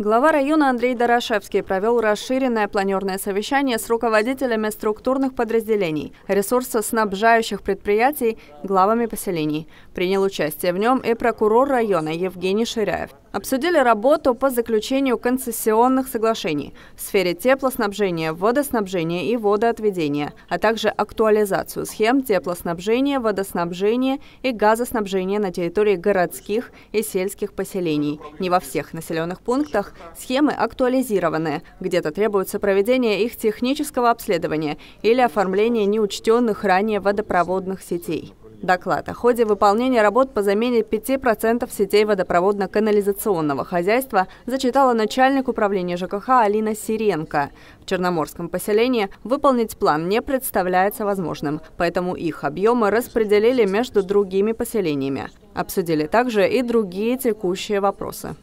Глава района Андрей Дорошевский провел расширенное планерное совещание с руководителями структурных подразделений, ресурсоснабжающих предприятий, главами поселений. Принял участие в нем и прокурор района Евгений Ширяев. Обсудили работу по заключению концессионных соглашений в сфере теплоснабжения, водоснабжения и водоотведения, а также актуализацию схем теплоснабжения, водоснабжения и газоснабжения на территории городских и сельских поселений. Не во всех населенных пунктах схемы актуализированы, где-то требуется проведение их технического обследования или оформление неучтенных ранее водопроводных сетей. Доклад о ходе выполнения работ по замене 5% сетей водопроводно-канализационного хозяйства зачитала начальник управления ЖКХ Алина Сиренко. В Черноморском поселении выполнить план не представляется возможным, поэтому их объемы распределили между другими поселениями. Обсудили также и другие текущие вопросы.